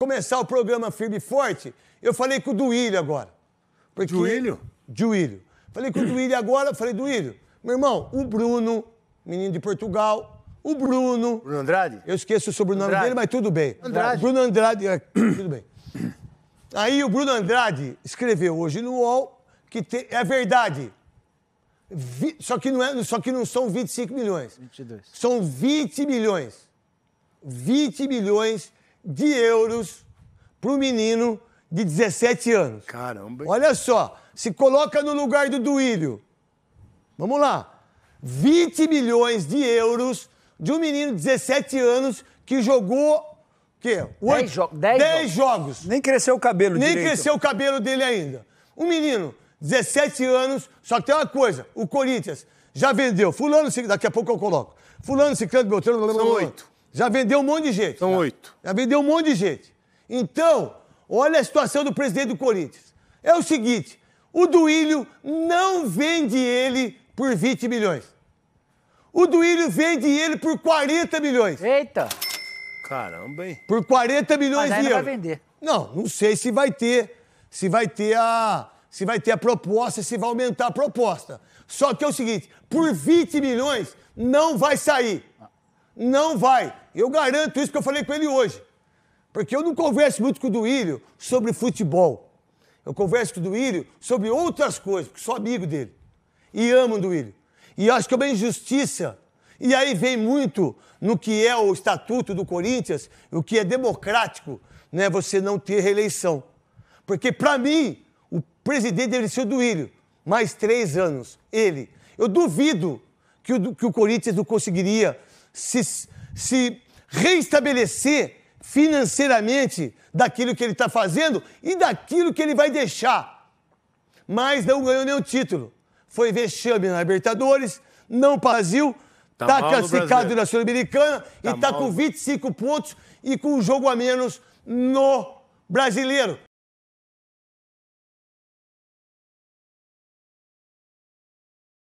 começar o programa firme e forte, eu falei com o Duílio agora. Porque... Duílio? Duílio. Falei com o Duílio agora, falei, Duílio, meu irmão, o Bruno, menino de Portugal, o Bruno. Bruno Andrade? Eu esqueço o sobrenome Andrade. dele, mas tudo bem. Andrade. É, Bruno Andrade, é, tudo bem. Aí o Bruno Andrade escreveu hoje no UOL que te, é verdade. Vi, só, que não é, só que não são 25 milhões. 22. São 20 milhões. 20 milhões de euros para o menino de 17 anos. Caramba. Olha só, se coloca no lugar do Duílio. Vamos lá. 20 milhões de euros de um menino de 17 anos que jogou quê? 10, jo jogos. jogos. Nem cresceu o cabelo Nem direito. cresceu o cabelo dele ainda. Um menino, 17 anos, só que tem uma coisa, o Corinthians já vendeu. Fulano, daqui a pouco eu coloco. Fulano, Ciclano, Beltrano... São oito. Já vendeu um monte de gente. São oito. Já vendeu um monte de gente. Então, olha a situação do presidente do Corinthians. É o seguinte: o Duílio não vende ele por 20 milhões. O Duílio vende ele por 40 milhões. Eita! Caramba, hein? Por 40 milhões Mas de euros. Não vai vender. Não, não sei se vai ter, se vai ter a, se vai ter a proposta, se vai aumentar a proposta. Só que é o seguinte, por 20 milhões não vai sair. Não vai. Eu garanto isso que eu falei com ele hoje. Porque eu não converso muito com o Duílio sobre futebol. Eu converso com o Duílio sobre outras coisas, porque sou amigo dele. E amo o Duílio. E acho que é uma injustiça. E aí vem muito no que é o estatuto do Corinthians, o que é democrático, né, você não ter reeleição. Porque, para mim, o presidente deveria ser o Duílio, mais três anos, ele. Eu duvido que o, que o Corinthians não conseguiria se, se reestabelecer financeiramente daquilo que ele está fazendo e daquilo que ele vai deixar. Mas não ganhou nenhum título. Foi vexame na Libertadores, não tá tá Brasil, está tá classificado na Sul-Americana tá, tá e está com 25 pontos e com um jogo a menos no brasileiro.